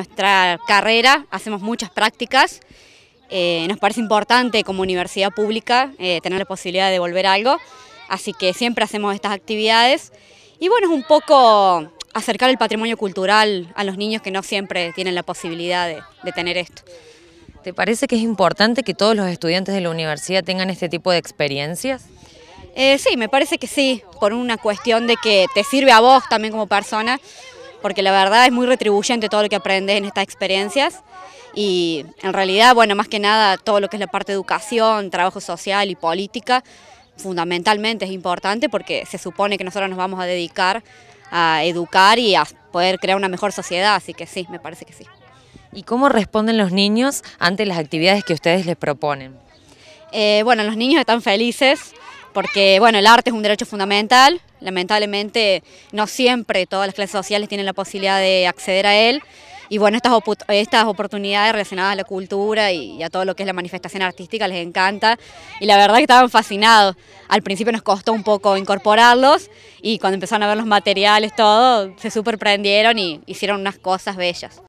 nuestra carrera, hacemos muchas prácticas. Eh, nos parece importante como universidad pública eh, tener la posibilidad de devolver algo, así que siempre hacemos estas actividades. Y bueno, es un poco acercar el patrimonio cultural a los niños que no siempre tienen la posibilidad de, tener esto. ¿Te parece que es importante que todos los estudiantes de la universidad tengan este tipo de experiencias? Eh, sí, me parece que sí, por una cuestión de que te sirve a vos también como persona, porque la verdad es muy retribuyente todo lo que aprendes en estas experiencias y en realidad, bueno, más que nada todo lo que es la parte de educación, trabajo social y política, fundamentalmente es importante porque se supone que nosotros nos vamos a dedicar a educar y a poder crear una mejor sociedad, así que sí, me parece que sí. ¿Y cómo responden los niños ante las actividades que ustedes les proponen? Eh, bueno, los niños están felices, porque bueno, el arte es un derecho fundamental, lamentablemente no siempre todas las clases sociales tienen la posibilidad de acceder a él, y bueno, estas, estas oportunidades relacionadas a la cultura y a todo lo que es la manifestación artística les encanta, y la verdad que estaban fascinados, al principio nos costó un poco incorporarlos, y cuando empezaron a ver los materiales, todo, se superprendieron y hicieron unas cosas bellas.